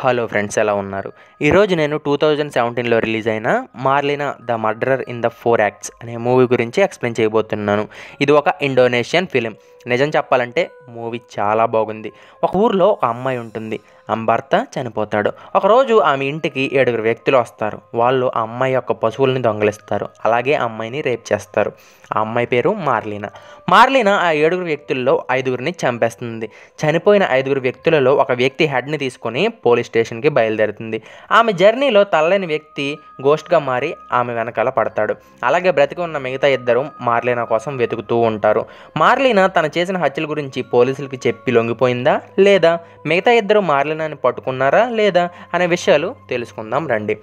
hello friends ఎలా ఉన్నారు ఈరోజు నేను టూ థౌజండ్ సెవెంటీన్లో రిలీజ్ అయిన Marlina the murderer in the four acts అనే మూవీ గురించి ఎక్స్ప్లెయిన్ చేయబోతున్నాను ఇది ఒక ఇండోనేషియన్ ఫిలిం నిజం చెప్పాలంటే మూవీ చాలా బాగుంది ఒక ఊర్లో ఒక అమ్మాయి ఉంటుంది ఆమె భర్త చనిపోతాడు ఒకరోజు ఆమె ఇంటికి ఏడుగురు వ్యక్తులు వస్తారు వాళ్ళు ఆ అమ్మాయి యొక్క పశువుల్ని దొంగలిస్తారు అలాగే అమ్మాయిని రేప్ చేస్తారు ఆ అమ్మాయి పేరు మార్లిన మార్లిన ఆ ఏడుగురు వ్యక్తుల్లో ఐదుగురిని చంపేస్తుంది చనిపోయిన ఐదుగురు వ్యక్తులలో ఒక వ్యక్తి హెడ్ని తీసుకొని పోలీస్ స్టేషన్కి బయలుదేరుతుంది ఆమె జర్నీలో తల్లని వ్యక్తి గోస్ట్గా మారి ఆమె వెనకాల పడతాడు అలాగే బ్రతికి ఉన్న మిగతా ఇద్దరు మార్లిన కోసం వెతుకుతూ ఉంటారు మార్లిన తన చేసిన హత్యల గురించి పోలీసులకి చెప్పి లొంగిపోయిందా లేదా మిగతా ఇద్దరు మార్లిన ఎవరినైనా పట్టుకున్నారా లేదా అనే విషయాలు తెలుసుకుందాం రండి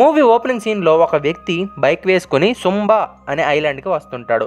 మూవీ ఓపెనింగ్ సీన్లో ఒక వ్యక్తి బైక్ వేసుకొని సుంబా అనే ఐలాండ్కి వస్తుంటాడు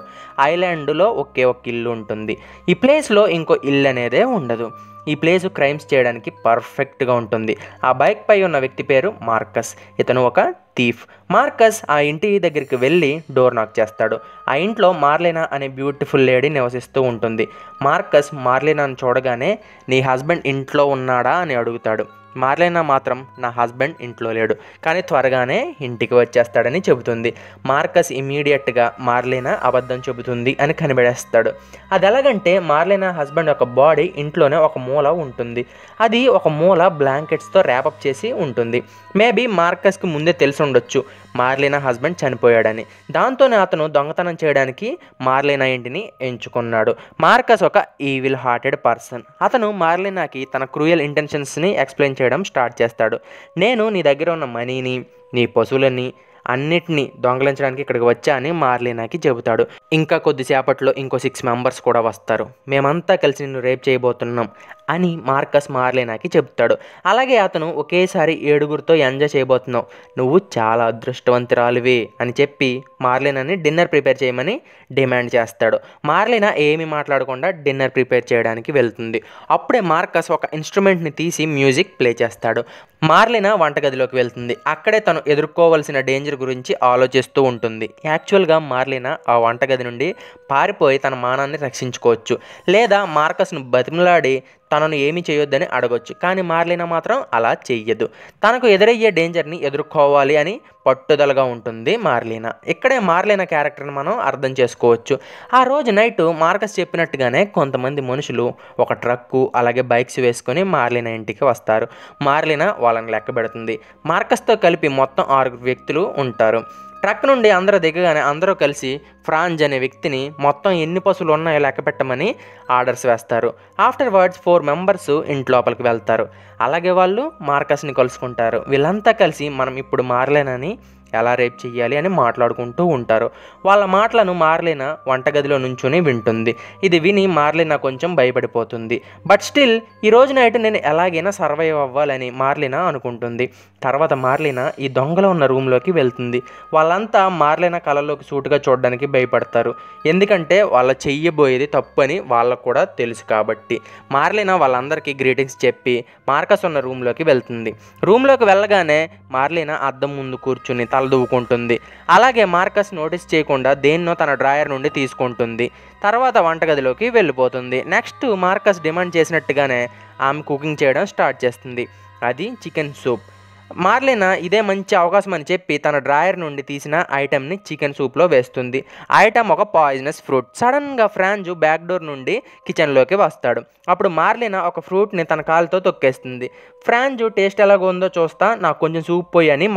ఐలాండ్లో ఒకే ఒక ఇల్లు ఉంటుంది ఈ ప్లేస్లో ఇంకో ఇల్లు అనేదే ఉండదు ఈ ప్లేస్ క్రైమ్స్ చేయడానికి పర్ఫెక్ట్గా ఉంటుంది ఆ బైక్ పై ఉన్న వ్యక్తి పేరు మార్కస్ ఇతను ఒక థీఫ్ మార్కస్ ఆ ఇంటి దగ్గరికి వెళ్ళి డోర్ నాక్ చేస్తాడు ఆ ఇంట్లో మార్లినా అనే బ్యూటిఫుల్ లేడీ నివసిస్తూ ఉంటుంది మార్కస్ మార్లినాను చూడగానే నీ హస్బెండ్ ఇంట్లో ఉన్నాడా అని అడుగుతాడు మార్లైనా మాత్రం నా హస్బెండ్ ఇంట్లో లేడు కానీ త్వరగానే ఇంటికి వచ్చేస్తాడని చెబుతుంది మార్కస్ ఇమీడియట్గా మార్లైనా అబద్ధం చెబుతుంది అని కనిపెడేస్తాడు అది ఎలాగంటే మార్లైనా హస్బెండ్ యొక్క బాడీ ఇంట్లోనే ఒక మూల ఉంటుంది అది ఒక మూల బ్లాంకెట్స్తో ర్యాపప్ చేసి ఉంటుంది మేబీ మార్కస్కి ముందే తెలిసి ఉండొచ్చు మార్లీనా హస్బెండ్ చనిపోయాడని దాంతోనే అతను దొంగతనం చేయడానికి మార్లీనా ఇంటిని ఎంచుకున్నాడు మార్కస్ ఒక ఈవిల్ హార్టెడ్ పర్సన్ అతను మార్లినాకి తన క్రూయల్ ఇంటెన్షన్స్ని ఎక్స్ప్లెయిన్ చేయడం స్టార్ట్ చేస్తాడు నేను నీ దగ్గర ఉన్న మనీని నీ పశువులని అన్నిటినీ దొంగలించడానికి ఇక్కడికి వచ్చా అని మార్లినాకి చెబుతాడు ఇంకా కొద్దిసేపట్లో ఇంకో సిక్స్ మెంబర్స్ కూడా వస్తారు మేమంతా కలిసి నిన్ను రేప్ చేయబోతున్నాం అని మార్కస్ మార్లేనాకి చెప్తాడు అలాగే అతను ఒకేసారి ఏడుగురితో ఎంజాయ్ చేయబోతున్నావు నువ్వు చాలా అదృష్టవంతురాలివి అని చెప్పి మార్లేనాని డిన్నర్ ప్రిపేర్ చేయమని డిమాండ్ చేస్తాడు మార్లేనా ఏమి మాట్లాడకుండా డిన్నర్ ప్రిపేర్ చేయడానికి వెళ్తుంది అప్పుడే మార్కస్ ఒక ఇన్స్ట్రుమెంట్ని తీసి మ్యూజిక్ ప్లే చేస్తాడు మార్లినా వంటగదిలోకి వెళ్తుంది అక్కడే తను ఎదుర్కోవాల్సిన డేంజర్ గురించి ఆలోచిస్తూ ఉంటుంది యాక్చువల్గా మార్లినా ఆ వంటగది నుండి పారిపోయి తన మానాన్ని రక్షించుకోవచ్చు లేదా మార్కస్ను బతిమలాడి తనను ఏమి చేయొద్దని అడగొచ్చు కానీ మార్లిన మాత్రం అలా చెయ్యదు తనకు ఎదురయ్యే డేంజర్ని ఎదుర్కోవాలి అని పట్టుదలగా ఉంటుంది మార్లీనా ఇక్కడే మార్లిన క్యారెక్టర్ని మనం అర్థం చేసుకోవచ్చు ఆ రోజు నైట్ మార్కస్ చెప్పినట్టుగానే కొంతమంది మనుషులు ఒక ట్రక్కు అలాగే బైక్స్ వేసుకొని మార్లీనా ఇంటికి వస్తారు మార్లీనా వాళ్ళని లెక్క పెడుతుంది మార్కస్తో కలిపి మొత్తం ఆరుగురు వ్యక్తులు ఉంటారు ట్రక్ నుండి అందరూ దిగగానే అందరూ కలిసి ఫ్రాంజ్ అనే వ్యక్తిని మొత్తం ఎన్ని పశువులు ఉన్నాయో లెక్క పెట్టమని ఆర్డర్స్ వేస్తారు ఆఫ్టర్ వర్డ్స్ ఫోర్ మెంబర్స్ ఇంటి లోపలికి వెళ్తారు అలాగే వాళ్ళు మార్కస్ని కలుసుకుంటారు వీళ్ళంతా కలిసి మనం ఇప్పుడు మారలేనని ఎలా రేప్ చేయాలి అని మాట్లాడుకుంటూ ఉంటారు వాళ్ళ మాటలను మార్లిన వంటగదిలో నుంచుని వింటుంది ఇది విని మార్లిన కొంచెం భయపడిపోతుంది బట్ స్టిల్ ఈ రోజు నైట్ నేను ఎలాగైనా సర్వైవ్ అవ్వాలని మార్లిన అనుకుంటుంది తర్వాత మార్లిన ఈ దొంగలో ఉన్న రూమ్లోకి వెళ్తుంది వాళ్ళంతా మార్లిన కళలోకి సూటుగా చూడడానికి భయపడతారు ఎందుకంటే వాళ్ళ చెయ్యబోయేది తప్పు అని వాళ్ళకు కూడా తెలుసు కాబట్టి మార్లిన వాళ్ళందరికీ గ్రీటింగ్స్ చెప్పి మార్కస్ ఉన్న రూమ్లోకి వెళ్తుంది రూమ్లోకి వెళ్ళగానే మార్లిన అద్దం ముందు కూర్చుని తలదూవుకుంటుంది అలాగే మార్కస్ నోటీస్ చేయకుండా దేన్నో తన డ్రాయర్ నుండి తీసుకుంటుంది తర్వాత వంటగదిలోకి వెళ్ళిపోతుంది నెక్స్ట్ మార్కస్ డిమాండ్ చేసినట్టుగానే ఆమె కుకింగ్ చేయడం స్టార్ట్ చేస్తుంది అది చికెన్ సూప్ మార్లినా ఇదే మంచి అవకాశం అని చెప్పి తన డ్రాయర్ నుండి తీసిన ఐటెంని చికెన్ సూప్లో వేస్తుంది ఐటమ్ ఒక పాయిజనస్ ఫ్రూట్ సడన్గా ఫ్రాంజు బ్యాక్ డోర్ నుండి కిచెన్లోకి వస్తాడు అప్పుడు మార్లినా ఒక ఫ్రూట్ని తన కాలుతో తొక్కేస్తుంది ఫ్రాంజు టేస్ట్ ఎలాగో ఉందో చూస్తా నాకు కొంచెం సూప్ పోయి అని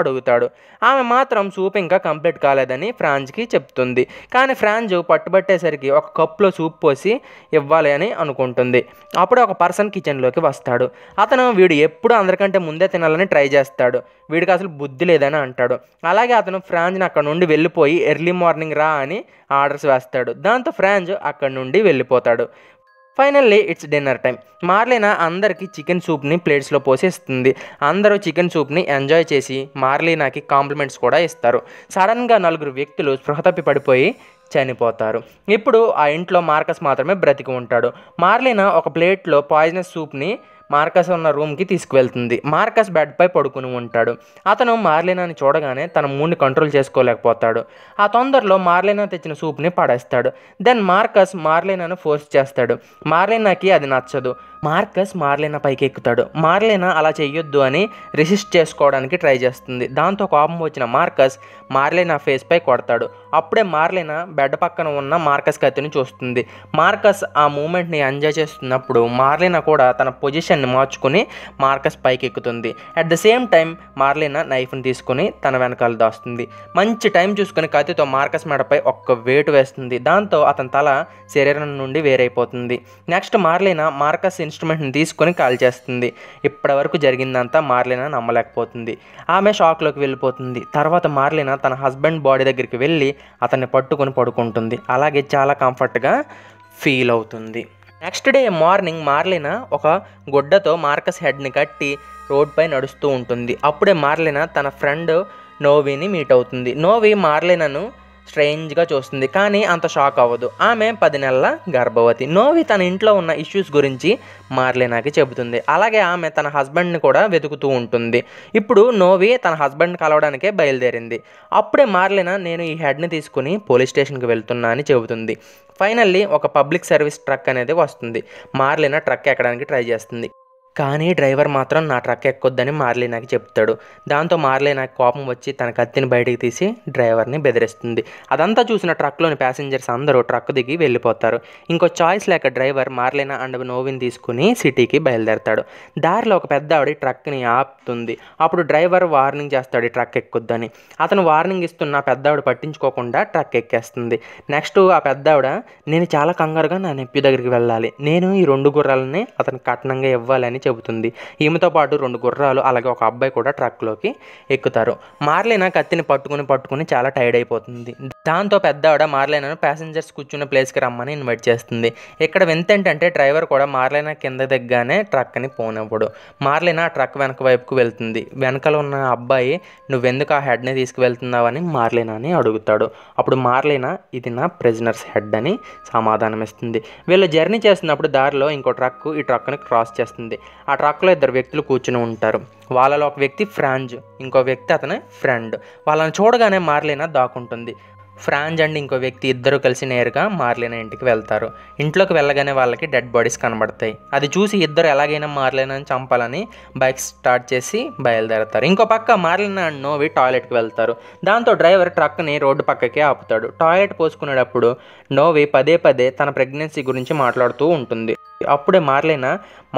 అడుగుతాడు ఆమె మాత్రం సూప్ ఇంకా కంప్లీట్ కాలేదని ఫ్రాంజ్కి చెప్తుంది కానీ ఫ్రాంజు పట్టుబట్టేసరికి ఒక కప్లో సూప్ పోసి ఇవ్వాలి అని అనుకుంటుంది అప్పుడు ఒక పర్సన్ కిచెన్లోకి వస్తాడు అతను వీడు ఎప్పుడు అందరికంటే ముందే తిన తినాలని ట్రై చేస్తాడు వీడికి అసలు బుద్ధి లేదని అంటాడు అలాగే అతను ఫ్రాంజ్ని అక్కడ నుండి వెళ్ళిపోయి ఎర్లీ మార్నింగ్ రా అని ఆర్డర్స్ వేస్తాడు దాంతో ఫ్రాంజ్ అక్కడ నుండి వెళ్ళిపోతాడు finally it's dinner time Marlina అందరికీ చికెన్ సూప్ని ప్లేట్స్లో పోసి ఇస్తుంది అందరూ చికెన్ సూప్ని ఎంజాయ్ చేసి మార్లినాకి కాంప్లిమెంట్స్ కూడా ఇస్తారు సడన్గా నలుగురు వ్యక్తులు స్పృహ తప్పి పడిపోయి చనిపోతారు ఇప్పుడు ఆ ఇంట్లో మార్కస్ మాత్రమే బ్రతికి ఉంటాడు మార్లీనా ఒక ప్లేట్లో పాయిజనస్ సూప్ని మార్కస్ ఉన్న రూమ్కి తీసుకువెళ్తుంది మార్కస్ బెడ్పై పడుకుని ఉంటాడు అతను మార్లినాని చూడగానే తన మూడ్ని కంట్రోల్ చేసుకోలేకపోతాడు ఆ తొందరలో మార్లినా తెచ్చిన సూప్ని పడేస్తాడు దెన్ మార్కస్ మార్లినాను ఫోర్స్ చేస్తాడు మార్లినాకి అది నచ్చదు మార్కస్ మార్లేనా పైకి ఎక్కుతాడు మార్లేనా అలా చేయొద్దు అని రెసిస్ట్ చేసుకోవడానికి ట్రై చేస్తుంది దాంతో కోపం వచ్చిన మార్కస్ మార్లేనా పై కొడతాడు అప్పుడే మార్లేనా బెడ్ పక్కన ఉన్న మార్కస్ కత్తిని చూస్తుంది మార్కస్ ఆ మూమెంట్ని ఎంజాయ్ చేస్తున్నప్పుడు మార్లేనా కూడా తన పొజిషన్ని మార్చుకుని మార్కస్ పైకి ఎక్కుతుంది at the same time Marlena నైఫ్ని తీసుకుని తన వెనకాల దాస్తుంది మంచి టైం చూసుకుని కత్తితో మార్కస్ మెడపై ఒక్క వేటు వేస్తుంది దాంతో అతని తల శరీరం నుండి వేరైపోతుంది నెక్స్ట్ మార్లేనా మార్కస్ ఇన్స్ట్రుమెంట్ని తీసుకొని కాల్ చేస్తుంది ఇప్పటి వరకు జరిగిందంతా మార్లినా నమ్మలేకపోతుంది ఆమె షాక్లోకి వెళ్ళిపోతుంది తర్వాత మార్లినా తన హస్బెండ్ బాడీ దగ్గరికి వెళ్ళి అతన్ని పట్టుకొని పడుకుంటుంది అలాగే చాలా కంఫర్ట్గా ఫీల్ అవుతుంది నెక్స్ట్ డే మార్నింగ్ మార్లిన ఒక గుడ్డతో మార్కస్ హెడ్ని కట్టి రోడ్పై నడుస్తూ ఉంటుంది అప్పుడే మార్లిన తన ఫ్రెండ్ నోవీని మీట్ అవుతుంది నోవి మార్లినను స్ట్రేంజ్గా చూస్తుంది కానీ అంత షాక్ అవ్వదు ఆమె పది నెలల గర్భవతి నోవి తన ఇంట్లో ఉన్న ఇష్యూస్ గురించి మార్లినాకి చెబుతుంది అలాగే ఆమె తన హస్బెండ్ని కూడా వెతుకుతూ ఉంటుంది ఇప్పుడు నోవి తన హస్బెండ్ కలవడానికే బయలుదేరింది అప్పుడే మార్లినా నేను ఈ హెడ్ని తీసుకుని పోలీస్ స్టేషన్కి వెళ్తున్నా అని చెబుతుంది ఫైనల్లీ ఒక పబ్లిక్ సర్వీస్ ట్రక్ అనేది వస్తుంది మార్లినా ట్రక్ ఎక్కడానికి ట్రై చేస్తుంది కానీ డ్రైవర్ మాత్రం నా ట్రక్ ఎక్కొద్దని మార్లీనాకి నాకు చెప్తాడు దాంతో మార్లే నాకు కోపం వచ్చి తన కత్తిని బయటికి తీసి డ్రైవర్ని బెదిరిస్తుంది అదంతా చూసిన ట్రక్లోని ప్యాసింజర్స్ అందరూ ట్రక్ దిగి వెళ్ళిపోతారు ఇంకో చాయిస్ లేక డ్రైవర్ మార్లీనా అండ్ నోవిని తీసుకుని సిటీకి బయలుదేరతాడు దారిలో ఒక పెద్ద ఆవిడ ట్రక్ని ఆపుతుంది అప్పుడు డ్రైవర్ వార్నింగ్ చేస్తాడు ఈ ట్రక్ ఎక్కొద్దని అతను వార్నింగ్ ఇస్తున్న పెద్ద ఆవిడ పట్టించుకోకుండా ట్రక్ ఎక్కేస్తుంది నెక్స్ట్ ఆ పెద్ద ఆవిడ నేను చాలా కంగారుగా నా నెప్పి దగ్గరికి వెళ్ళాలి నేను ఈ రెండు గుర్రాలని అతను కట్నంగా ఇవ్వాలని చెబుతుంది ఈమెతో పాటు రెండు గుర్రాలు అలాగే ఒక అబ్బాయి కూడా ట్రక్లోకి ఎక్కుతారు మార్లిన కత్తిని పట్టుకుని పట్టుకుని చాలా టైర్డ్ అయిపోతుంది దాంతో పెద్ద ఆవిడ మార్లైనను ప్యాసింజర్స్ కూర్చున్న ప్లేస్కి రమ్మని ఇన్వైట్ చేస్తుంది ఇక్కడ వింత ఏంటంటే డ్రైవర్ కూడా మార్లైనా కింద దగ్గానే ట్రక్ని పోనివ్వడు మార్లైనా ఆ ట్రక్ వెనక వైపుకు వెళ్తుంది వెనకలో ఉన్న అబ్బాయి నువ్వెందుకు ఆ హెడ్ని తీసుకువెళ్తున్నావని అని అడుగుతాడు అప్పుడు మార్లైనా ఇది నా ప్రిజనర్స్ హెడ్ అని సమాధానమిస్తుంది వీళ్ళు జర్నీ చేస్తున్నప్పుడు దారిలో ఇంకో ట్రక్ ఈ ట్రక్ని క్రాస్ చేస్తుంది ఆ ట్రక్లో ఇద్దరు వ్యక్తులు కూర్చుని ఉంటారు వాళ్ళలో ఒక వ్యక్తి ఫ్రాంజ్ ఇంకో వ్యక్తి అతని ఫ్రెండ్ వాళ్ళని చూడగానే మార్లైనా దాక్కుంటుంది ఫ్రాంజ్ అండ్ ఇంకో వ్యక్తి ఇద్దరు కలిసి నేరుగా మార్లేన ఇంటికి వెళ్తారు ఇంట్లోకి వెళ్ళగానే వాళ్ళకి డెడ్ బాడీస్ కనబడతాయి అది చూసి ఇద్దరు ఎలాగైనా మార్లేనని చంపాలని బైక్ స్టార్ట్ చేసి బయలుదేరతారు ఇంకో పక్క మార్లేన అండ్ నోవి టాయిలెట్కి వెళ్తారు దాంతో డ్రైవర్ ట్రక్ని రోడ్డు పక్కకి ఆపుతాడు టాయిలెట్ పోసుకునేటప్పుడు నోవి పదే పదే తన ప్రెగ్నెన్సీ గురించి మాట్లాడుతూ ఉంటుంది అప్పుడే మార్లైన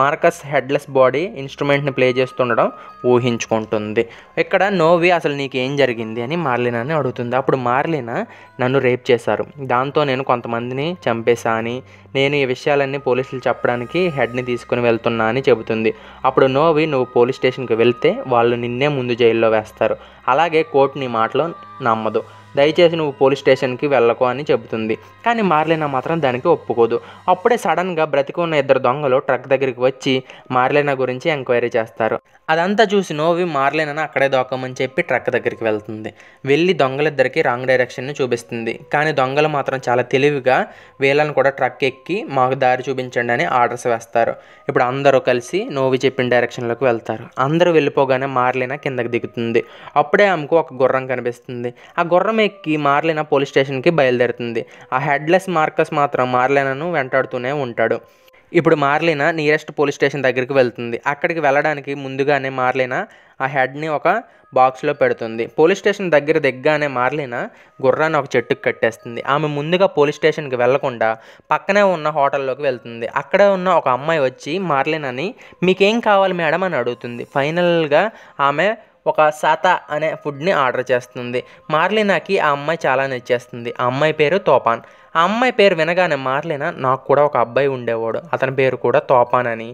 మార్కస్ హెడ్లెస్ బాడీ ఇన్స్ట్రుమెంట్ని ప్లే చేస్తుండడం ఊహించుకుంటుంది ఇక్కడ నోవి అసలు నీకు ఏం జరిగింది అని మార్లినాని అడుగుతుంది అప్పుడు మారలేన నన్ను రేప్ చేశారు దాంతో నేను కొంతమందిని చంపేశా అని నేను ఈ విషయాలన్నీ పోలీసులు చెప్పడానికి హెడ్ని తీసుకుని వెళ్తున్నా అని చెబుతుంది అప్పుడు నోవి నువ్వు పోలీస్ స్టేషన్కి వెళ్తే వాళ్ళు నిన్నే ముందు జైల్లో వేస్తారు అలాగే కోర్టు నీ మాటలో నమ్మదు దయచేసి నువ్వు పోలీస్ స్టేషన్కి వెళ్ళకో అని చెబుతుంది కానీ మార్లేనా మాత్రం దానికి ఒప్పుకోదు అప్పుడే సడన్గా బ్రతికి ఉన్న ఇద్దరు దొంగలు ట్రక్ దగ్గరికి వచ్చి మార్లేనా గురించి ఎంక్వైరీ చేస్తారు అదంతా చూసి నోవి మార్లేనని అక్కడే దోకమని చెప్పి ట్రక్ దగ్గరికి వెళ్తుంది వెళ్ళి దొంగలిద్దరికి రాంగ్ డైరెక్షన్ని చూపిస్తుంది కానీ దొంగలు మాత్రం చాలా తెలివిగా వీళ్ళని కూడా ట్రక్ ఎక్కి మాకు దారి చూపించండి అని ఆర్డర్స్ వేస్తారు ఇప్పుడు అందరూ కలిసి నోవి చెప్పిన డైరెక్షన్లోకి వెళ్తారు అందరూ వెళ్ళిపోగానే మార్లేన కిందకి దిగుతుంది అప్పుడే ఆమెకు ఒక గుర్రం కనిపిస్తుంది ఆ గుర్రం ఎక్కి మార్లెన పోలీస్ స్టేషన్కి బయలుదేరుతుంది ఆ హెడ్లెస్ మార్కస్ మాత్రం మార్లెనను వెంటాడుతూనే ఉంటాడు ఇప్పుడు మార్లిన నియరెస్ట్ పోలీస్ స్టేషన్ దగ్గరికి వెళ్తుంది అక్కడికి వెళ్ళడానికి ముందుగానే మార్లిన ఆ హెడ్ని ఒక బాక్స్లో పెడుతుంది పోలీస్ స్టేషన్ దగ్గర దిగ్గానే మార్లిన గుర్రాన్ని ఒక చెట్టుకు కట్టేస్తుంది ఆమె ముందుగా పోలీస్ స్టేషన్కి వెళ్లకుండా పక్కనే ఉన్న హోటల్లోకి వెళ్తుంది అక్కడ ఉన్న ఒక అమ్మాయి వచ్చి మార్లినని మీకేం కావాలి మేడం అని అడుగుతుంది ఫైనల్గా ఆమె ఒక సాత అనే ఫుడ్ని ఆర్డర్ చేస్తుంది మార్లినాకి ఆ అమ్మాయి చాలా నచ్చేస్తుంది ఆ అమ్మాయి పేరు తోపాన్ ఆ అమ్మాయి పేరు వినగానే మార్లినా నాకు కూడా ఒక అబ్బాయి ఉండేవాడు అతని పేరు కూడా తోపాన్ అని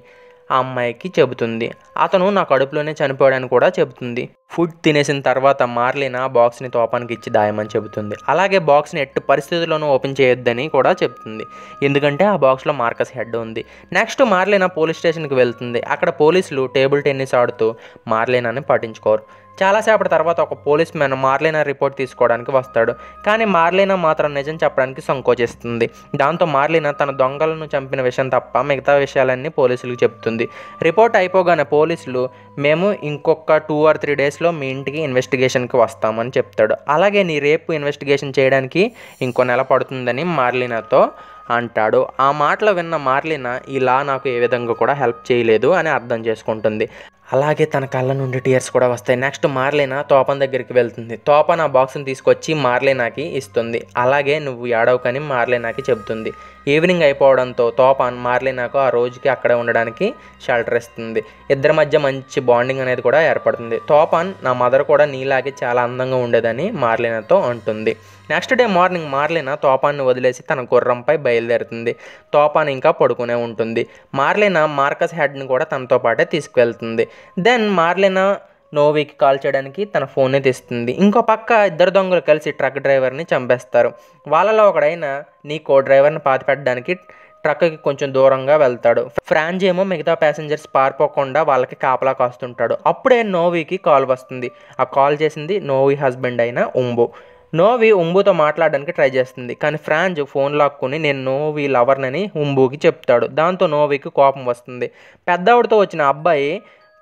ఆ అమ్మాయికి చెబుతుంది అతను నా కడుపులోనే చనిపోయాడని కూడా చెబుతుంది ఫుడ్ తినేసిన తర్వాత మార్లిన బాక్స్ని తోపానికి ఇచ్చి దాయమని చెబుతుంది అలాగే బాక్స్ని ఎట్టి పరిస్థితుల్లోనూ ఓపెన్ చేయొద్దని కూడా చెబుతుంది ఎందుకంటే ఆ బాక్స్లో మార్కస్ హెడ్ ఉంది నెక్స్ట్ మార్లిన పోలీస్ స్టేషన్కి వెళ్తుంది అక్కడ పోలీసులు టేబుల్ టెన్నిస్ ఆడుతూ మార్లినాని పట్టించుకోరు చాలాసేపటి తర్వాత ఒక పోలీస్ మ్యాన్ మార్లీనా రిపోర్ట్ తీసుకోవడానికి వస్తాడు కానీ మార్లైనా మాత్రం నిజం చెప్పడానికి సంకోచిస్తుంది దాంతో మార్లినా తన దొంగలను చంపిన విషయం తప్ప మిగతా విషయాలన్నీ పోలీసులకు చెప్తుంది రిపోర్ట్ అయిపోగానే పోలీసులు మేము ఇంకొక టూ ఆర్ త్రీ డేస్లో మీ ఇంటికి ఇన్వెస్టిగేషన్కి వస్తామని చెప్తాడు అలాగే నీ రేపు ఇన్వెస్టిగేషన్ చేయడానికి ఇంకో నెల పడుతుందని మార్లీనాతో అంటాడు ఆ మాటలు విన్న మార్లిన ఇలా నాకు ఏ విధంగా కూడా హెల్ప్ చేయలేదు అని అర్థం చేసుకుంటుంది అలాగే తన కళ్ళ నుండి టీయర్స్ కూడా వస్తాయి నెక్స్ట్ మార్లేనా తోపన్ దగ్గరికి వెళ్తుంది తోపన్ ఆ బాక్స్ని తీసుకొచ్చి మార్లేనాకి ఇస్తుంది అలాగే నువ్వు కానీ మార్లేనాకి చెబుతుంది ఈవినింగ్ అయిపోవడంతో తోపాన్ మార్లేనాకు ఆ రోజుకి అక్కడే ఉండడానికి షెల్టర్ ఇస్తుంది ఇద్దరి మధ్య మంచి బాండింగ్ అనేది కూడా ఏర్పడుతుంది తోపాన్ నా మదర్ కూడా నీలాగే చాలా అందంగా ఉండేదని మార్లేనాతో అంటుంది నెక్స్ట్ డే మార్నింగ్ మార్లిన తోపాన్ని వదిలేసి తన గుర్రంపై బయలుదేరుతుంది తోపాన్ ఇంకా పడుకునే ఉంటుంది మార్లిన మార్కస్ హెడ్ని కూడా తనతో పాటే తీసుకువెళ్తుంది దెన్ మార్లిన నోవీకి కాల్ చేయడానికి తన ఫోన్ని తీస్తుంది ఇంకో పక్క ఇద్దరు దొంగలు కలిసి ట్రక్ డ్రైవర్ని చంపేస్తారు వాళ్ళలో ఒకడైన నీ కో డ్రైవర్ని పెట్టడానికి ట్రక్కి కొంచెం దూరంగా వెళ్తాడు ఫ్రాన్స్ ఏమో మిగతా ప్యాసింజర్స్ పారిపోకుండా వాళ్ళకి కాపలా కాస్తుంటాడు అప్పుడే నోవీకి కాల్ వస్తుంది ఆ కాల్ చేసింది నోవీ హస్బెండ్ అయిన ఉంబు నోవి ఉంబుతో మాట్లాడడానికి ట్రై చేస్తుంది కానీ ఫ్రాంజ్ ఫోన్ లాక్కుని నేను నోవి లవర్నని ఉంబుకి చెప్తాడు దాంతో నోవికి కోపం వస్తుంది పెద్దవాడితో వచ్చిన అబ్బాయి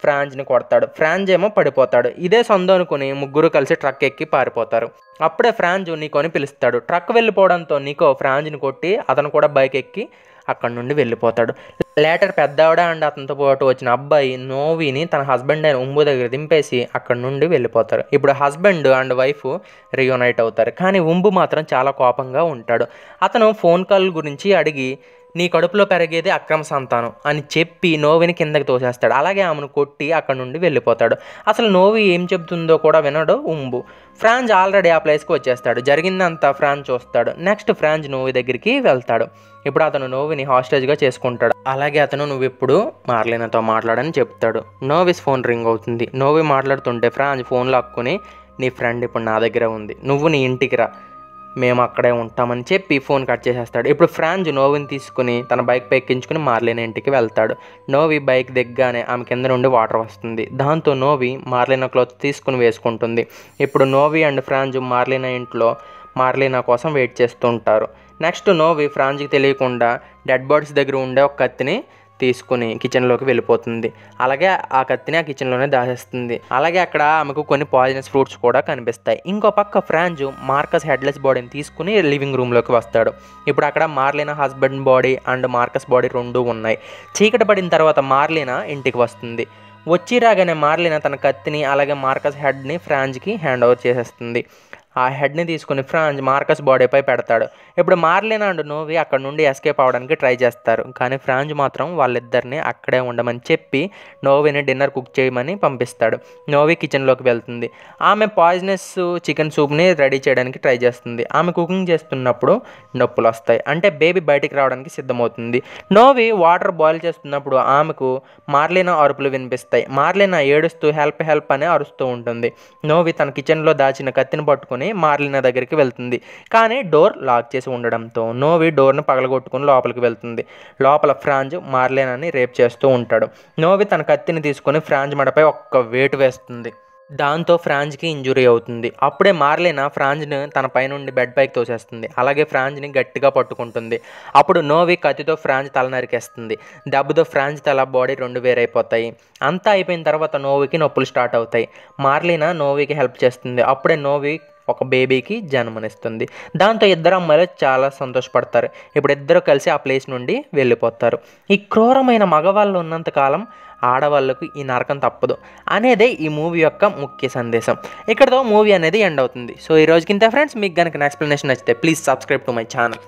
ఫ్రాంజ్ని కొడతాడు ఫ్రాంజ్ ఏమో పడిపోతాడు ఇదే సొంత అనుకుని ముగ్గురు కలిసి ట్రక్ ఎక్కి పారిపోతారు అప్పుడే ఫ్రాంజ్ నీకోని పిలుస్తాడు ట్రక్ వెళ్ళిపోవడంతో నీకో ఫ్రాంజ్ని కొట్టి అతను కూడా బైక్ ఎక్కి అక్కడ నుండి వెళ్ళిపోతాడు లేటర్ పెద్దావిడ అండ్ అతనితో పాటు వచ్చిన అబ్బాయి నోవిని తన హస్బెండ్ అయిన ఉంబు దగ్గర దింపేసి అక్కడ నుండి వెళ్ళిపోతారు ఇప్పుడు హస్బెండ్ అండ్ వైఫ్ రియూనైట్ అవుతారు కానీ ఉంబు మాత్రం చాలా కోపంగా ఉంటాడు అతను ఫోన్ కాల్ గురించి అడిగి నీ కడుపులో పెరిగేది అక్రమ సంతానం అని చెప్పి నోవిని కిందకి తోసేస్తాడు అలాగే ఆమెను కొట్టి అక్కడ నుండి వెళ్ళిపోతాడు అసలు నోవి ఏం చెబుతుందో కూడా వినడు ఉంబు ఫ్రాంజ్ ఆల్రెడీ ఆ ప్లేస్కి వచ్చేస్తాడు జరిగిందంతా ఫ్రాంజ్ చూస్తాడు నెక్స్ట్ ఫ్రాంజ్ నోవి దగ్గరికి వెళ్తాడు ఇప్పుడు అతను నోవిని హాస్టేజ్గా చేసుకుంటాడు అలాగే అతను నువ్వు ఇప్పుడు మార్లినతో మాట్లాడని చెప్తాడు నోవిస్ ఫోన్ రింగ్ అవుతుంది నోవి మాట్లాడుతుంటే ఫ్రాంజ్ ఫోన్ లాక్కొని నీ ఫ్రెండ్ ఇప్పుడు నా దగ్గర ఉంది నువ్వు నీ ఇంటికి రా మేము అక్కడే ఉంటామని చెప్పి ఫోన్ కట్ చేసేస్తాడు ఇప్పుడు ఫ్రాంజ్ నోవిని తీసుకుని తన బైక్ ఎక్కించుకుని మార్లిన ఇంటికి వెళ్తాడు నోవి బైక్ దిగ్గానే ఆమె కింద నుండి వాటర్ వస్తుంది దాంతో నోవి మార్లిన క్లోత్ తీసుకుని వేసుకుంటుంది ఇప్పుడు నోవి అండ్ ఫ్రాంజు మార్లిన ఇంట్లో మార్లిన కోసం వెయిట్ చేస్తూ ఉంటారు నెక్స్ట్ నోవి ఫ్రాంజ్కి తెలియకుండా డెడ్ బాడీస్ దగ్గర ఉండే ఒక కత్తిని తీసుకుని కిచెన్లోకి వెళ్ళిపోతుంది అలాగే ఆ కత్తిని ఆ కిచెన్లోనే దాసేస్తుంది అలాగే అక్కడ ఆమెకు కొన్ని పాయిజనస్ ఫ్రూట్స్ కూడా కనిపిస్తాయి ఇంకో పక్క ఫ్రాంజు మార్కస్ హెడ్లెస్ బాడీని తీసుకుని లివింగ్ రూమ్లోకి వస్తాడు ఇప్పుడు అక్కడ Marlina husband body and Marcus body రెండు ఉన్నాయి చీకటి పడిన తర్వాత మార్లీనా ఇంటికి వస్తుంది వచ్చి రాగానే మార్లిన తన కత్తిని అలాగే మార్కస్ హెడ్ని ఫ్రాంజ్కి హ్యాండ్ ఓవర్ చేసేస్తుంది ఆ హెడ్ని తీసుకుని ఫ్రాన్స్ మార్కస్ బాడీపై పెడతాడు ఇప్పుడు మార్లినాండ్ నోవి అక్కడ నుండి ఎస్కేప్ అవడానికి ట్రై చేస్తారు కానీ ఫ్రాన్స్ మాత్రం వాళ్ళిద్దరిని అక్కడే ఉండమని చెప్పి నోవిని డిన్నర్ కుక్ చేయమని పంపిస్తాడు నోవి కిచెన్లోకి వెళ్తుంది ఆమె పాయిజనస్ చికెన్ సూప్ని రెడీ చేయడానికి ట్రై చేస్తుంది ఆమె కుకింగ్ చేస్తున్నప్పుడు నొప్పులు వస్తాయి అంటే బేబీ బయటికి రావడానికి సిద్ధమవుతుంది నోవి వాటర్ బాయిల్ చేస్తున్నప్పుడు ఆమెకు మార్లిన అరుపులు వినిపిస్తాయి మార్లిన ఏడుస్తూ హెల్ప్ హెల్ప్ అని అరుస్తూ ఉంటుంది నోవి తన కిచెన్లో దాచిన కత్తిని పట్టుకుని పట్టుకొని మార్లిన దగ్గరికి వెళ్తుంది కానీ డోర్ లాక్ చేసి ఉండడంతో నోవి డోర్ను పగలగొట్టుకుని లోపలికి వెళ్తుంది లోపల ఫ్రాంజ్ మార్లేనని రేప్ చేస్తూ ఉంటాడు నోవి తన కత్తిని తీసుకొని ఫ్రాంజ్ మడపై ఒక్క వేటు వేస్తుంది దాంతో ఫ్రాంజ్కి ఇంజురీ అవుతుంది అప్పుడే మార్లిన ఫ్రాంజ్ని తన పైనుండి బెడ్ పైకి తోసేస్తుంది అలాగే ఫ్రాంజ్ని గట్టిగా పట్టుకుంటుంది అప్పుడు నోవి కత్తితో ఫ్రాంజ్ తల నరికేస్తుంది దెబ్బతో ఫ్రాంజ్ తల బాడీ రెండు వేరైపోతాయి అంతా అయిపోయిన తర్వాత నోవికి నొప్పులు స్టార్ట్ అవుతాయి మార్లిన నోవికి హెల్ప్ చేస్తుంది అప్పుడే నోవి ఒక బేబీకి జన్మనిస్తుంది దాంతో ఇద్దరు అమ్మాయిలు చాలా సంతోషపడతారు ఇప్పుడు ఇద్దరు కలిసి ఆ ప్లేస్ నుండి వెళ్ళిపోతారు ఈ క్రూరమైన మగవాళ్ళు ఉన్నంతకాలం ఆడవాళ్ళకు ఈ నరకం తప్పదు అనేదే ఈ మూవీ యొక్క ముఖ్య సందేశం ఇక్కడతో మూవీ అనేది ఎండ్ అవుతుంది సో ఈ రోజుకింత ఫ్రెండ్స్ మీకు కనుక ఎక్స్ప్లెనేషన్ నచ్చితే please subscribe to my channel